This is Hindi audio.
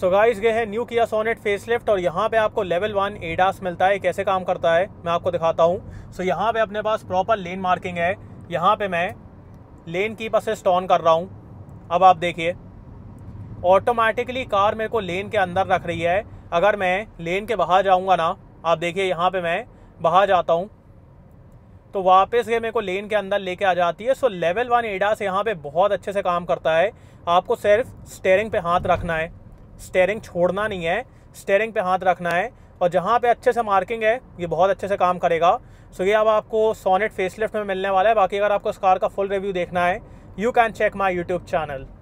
सो गाइस ये है न्यू किया सोनेट फेसलिफ्ट और यहाँ पे आपको लेवल वन एडास मिलता है कैसे काम करता है मैं आपको दिखाता हूँ सो so यहाँ पे अपने पास प्रॉपर लेन मार्किंग है यहाँ पे मैं लेन कीप असिस्ट ऑन कर रहा हूँ अब आप देखिए ऑटोमेटिकली कार मेरे को लेन के अंदर रख रही है अगर मैं लेन के बाहर जाऊँगा ना आप देखिए यहाँ पर मैं बाहर जाता हूँ तो वापस ये मेरे को लेन के अंदर लेके आ जाती है सो लेवल वन एडास यहाँ पे बहुत अच्छे से काम करता है आपको सिर्फ स्टेयरिंग पे हाथ रखना है स्टेयरिंग छोड़ना नहीं है स्टेयरिंग पे हाथ रखना है और जहाँ पे अच्छे से मार्किंग है ये बहुत अच्छे से काम करेगा सो ये अब आपको सोनेट फेसलिफ्ट में मिलने वाला है बाकी अगर आपको इस कार का फुल रिव्यू देखना है you can check my YouTube channel